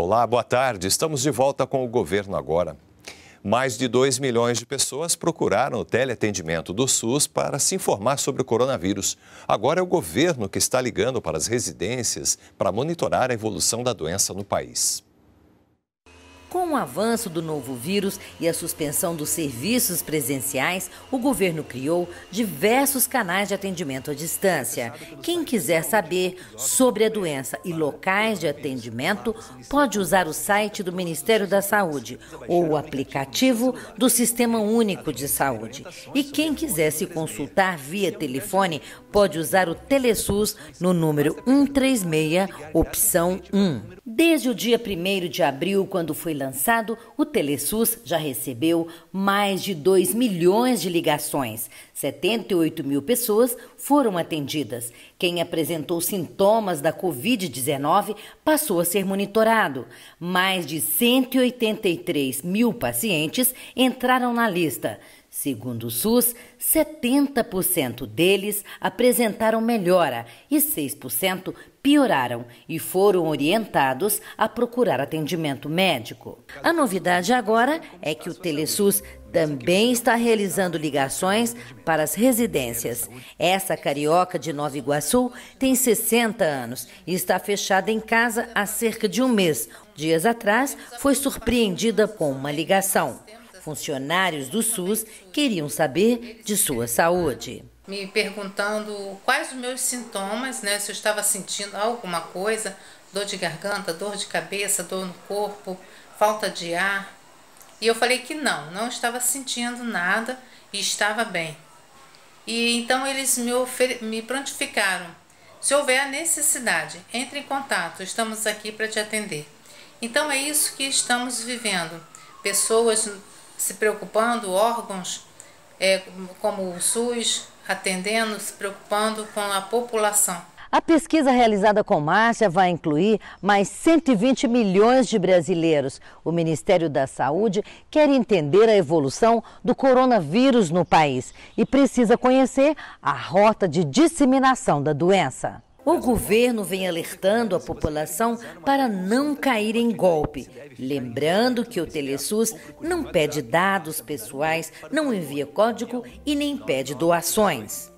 Olá, boa tarde. Estamos de volta com o governo agora. Mais de 2 milhões de pessoas procuraram o teleatendimento do SUS para se informar sobre o coronavírus. Agora é o governo que está ligando para as residências para monitorar a evolução da doença no país. Com o avanço do novo vírus e a suspensão dos serviços presenciais, o governo criou diversos canais de atendimento à distância. Quem quiser saber sobre a doença e locais de atendimento, pode usar o site do Ministério da Saúde ou o aplicativo do Sistema Único de Saúde. E quem quiser se consultar via telefone, pode usar o Telesus no número 136, opção 1. Desde o dia 1 de abril, quando foi lançado, o Telesus já recebeu mais de 2 milhões de ligações. 78 mil pessoas foram atendidas. Quem apresentou sintomas da Covid-19 passou a ser monitorado. Mais de 183 mil pacientes entraram na lista. Segundo o SUS, 70% deles apresentaram melhora e 6% pioraram e foram orientados a procurar atendimento médico. A novidade agora é que o Telesus também está realizando ligações para as residências. Essa carioca de Nova Iguaçu tem 60 anos e está fechada em casa há cerca de um mês. Dias atrás, foi surpreendida com uma ligação. Funcionários do SUS queriam saber de sua saúde me perguntando quais os meus sintomas, né? Se eu estava sentindo alguma coisa, dor de garganta, dor de cabeça, dor no corpo, falta de ar. E eu falei que não, não estava sentindo nada e estava bem. E então eles me, me prontificaram. Se houver a necessidade, entre em contato, estamos aqui para te atender. Então é isso que estamos vivendo. Pessoas se preocupando, órgãos é, como o SUS, atendendo, se preocupando com a população. A pesquisa realizada com Márcia vai incluir mais 120 milhões de brasileiros. O Ministério da Saúde quer entender a evolução do coronavírus no país e precisa conhecer a rota de disseminação da doença. O governo vem alertando a população para não cair em golpe, lembrando que o Telesus não pede dados pessoais, não envia código e nem pede doações.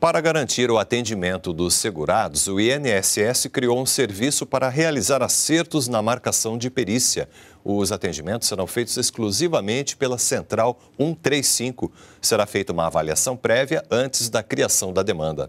Para garantir o atendimento dos segurados, o INSS criou um serviço para realizar acertos na marcação de perícia. Os atendimentos serão feitos exclusivamente pela Central 135. Será feita uma avaliação prévia antes da criação da demanda.